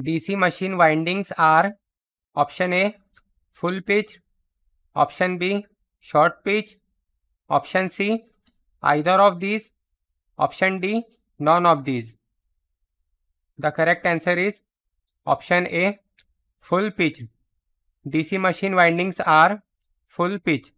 DC machine windings are option A full pitch option B short pitch option C either of these option D none of these the correct answer is option A full pitch DC machine windings are full pitch